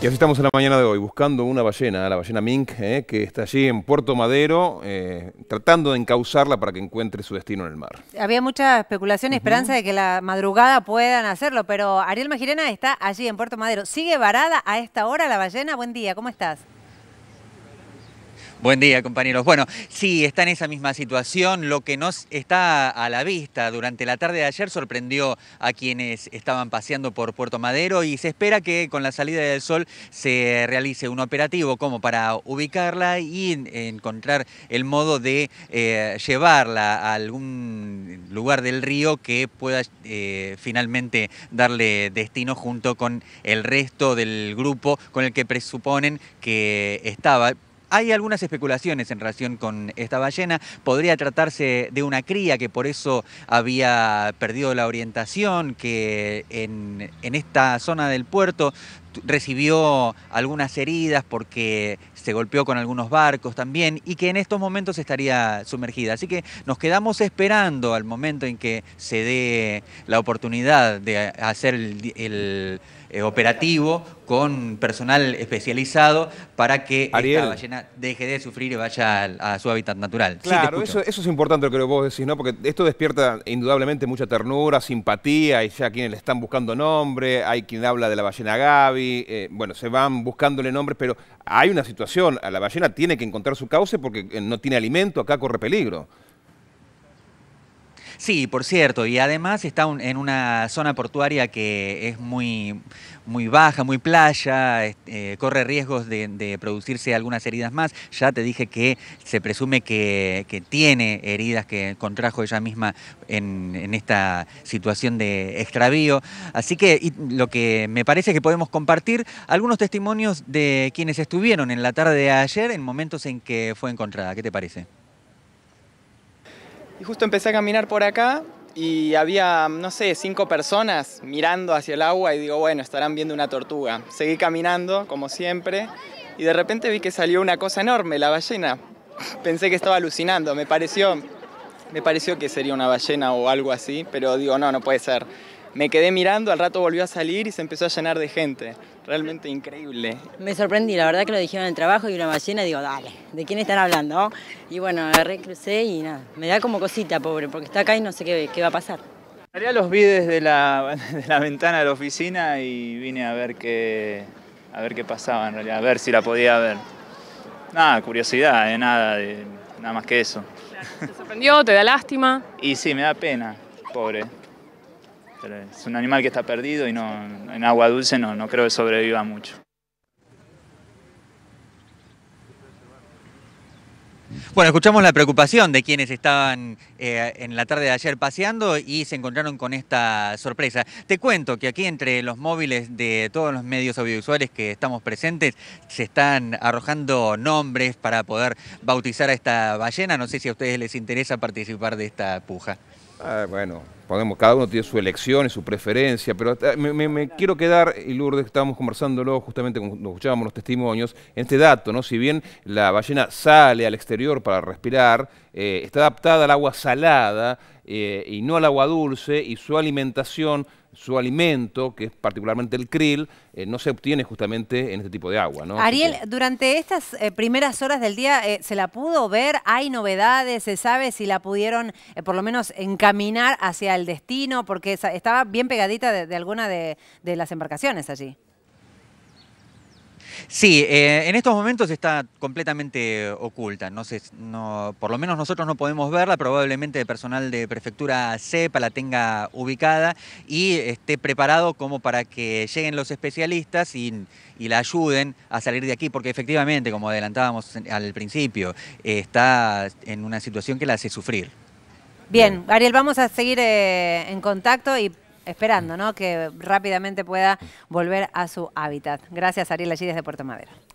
Y así estamos en la mañana de hoy, buscando una ballena, la ballena mink, eh, que está allí en Puerto Madero, eh, tratando de encauzarla para que encuentre su destino en el mar. Había mucha especulación y esperanza de que la madrugada puedan hacerlo, pero Ariel Magirena está allí en Puerto Madero. ¿Sigue varada a esta hora la ballena? Buen día, ¿cómo estás? Buen día, compañeros. Bueno, sí, está en esa misma situación. Lo que nos está a la vista durante la tarde de ayer sorprendió a quienes estaban paseando por Puerto Madero y se espera que con la salida del sol se realice un operativo como para ubicarla y encontrar el modo de eh, llevarla a algún lugar del río que pueda eh, finalmente darle destino junto con el resto del grupo con el que presuponen que estaba hay algunas especulaciones en relación con esta ballena. Podría tratarse de una cría que por eso había perdido la orientación, que en, esta zona del puerto recibió algunas heridas porque se golpeó con algunos barcos también y que en estos momentos estaría sumergida. Así que nos quedamos esperando al momento en que se dé la oportunidad de hacer el, eh, operativo con personal especializado para que esta ballena deje de sufrir y vaya a, su hábitat natural. Claro, eso, eso, es importante lo que vos decís, ¿no? Porque esto despierta indudablemente mucha ternura, simpatía, hay ya quienes le están buscando nombre, hay quien habla de la ballena Gaby, eh, bueno, se van buscándole nombres, pero hay una situación, la ballena tiene que encontrar su cauce porque eh, no tiene alimento, acá corre peligro. Sí, por cierto, y además está en una zona portuaria que es muy, muy baja, muy playa, este, eh, corre riesgos de, producirse algunas heridas más. Ya te dije que se presume que, tiene heridas que contrajo ella misma en, esta situación de extravío. Así que lo que me parece que podemos compartir algunos testimonios de quienes estuvieron en la tarde de ayer en momentos en que fue encontrada. ¿Qué te parece? Y justo empecé a caminar por acá y había, no sé, cinco personas mirando hacia el agua y digo, bueno, estarán viendo una tortuga. Seguí caminando, como siempre, y de repente vi que salió una cosa enorme, la ballena. Pensé que estaba alucinando, me pareció, me pareció que sería una ballena o algo así, pero digo, no, no puede ser. Me quedé mirando, al rato volvió a salir y se empezó a llenar de gente. Realmente increíble. Me sorprendí, la verdad que lo dijeron en el trabajo y una ballena, digo, dale, ¿de quién están hablando? Y bueno, agarré, crucé y nada, me da como cosita, pobre, porque está acá y no sé qué, va a pasar. En los vi desde la, de la ventana de la oficina y vine a ver qué, a ver qué pasaba en realidad, a ver si la podía ver. Nada, curiosidad, eh, nada, nada más que eso. ¿Te sorprendió? ¿Te da lástima? Y sí, me da pena, pobre es un animal que está perdido y no, en agua dulce no, no creo que sobreviva mucho. Bueno, escuchamos la preocupación de quienes estaban eh, en la tarde de ayer paseando y se encontraron con esta sorpresa. Te cuento que aquí entre los móviles de todos los medios audiovisuales que estamos presentes se están arrojando nombres para poder bautizar a esta ballena. No sé si a ustedes les interesa participar de esta puja. Ah, bueno, podemos cada uno tiene su elección y su preferencia, pero eh, me, quiero quedar, y Lourdes, estábamos conversándolo justamente cuando escuchábamos los testimonios, este dato, ¿no? Si bien la ballena sale al exterior para respirar, eh, está adaptada al agua salada eh, y no al agua dulce, y su alimentación su alimento, que es particularmente el krill, eh, no se obtiene justamente en este tipo de agua. ¿no? Ariel, durante estas eh, primeras horas del día, eh, ¿se la pudo ver? ¿Hay novedades? ¿Se sabe si la pudieron por lo menos encaminar hacia el destino? Porque estaba bien pegadita de, alguna de las embarcaciones allí. Sí, eh, en estos momentos está completamente oculta. No sé, no, por lo menos nosotros no podemos verla. Probablemente el personal de Prefectura sepa, la tenga ubicada y esté preparado como para que lleguen los especialistas y, la ayuden a salir de aquí, porque efectivamente, como adelantábamos al principio, está en una situación que la hace sufrir. Bien, Ariel, vamos a seguir eh, en contacto y esperando ¿no? que rápidamente pueda volver a su hábitat. Gracias, Ariel Allí desde Puerto Madero.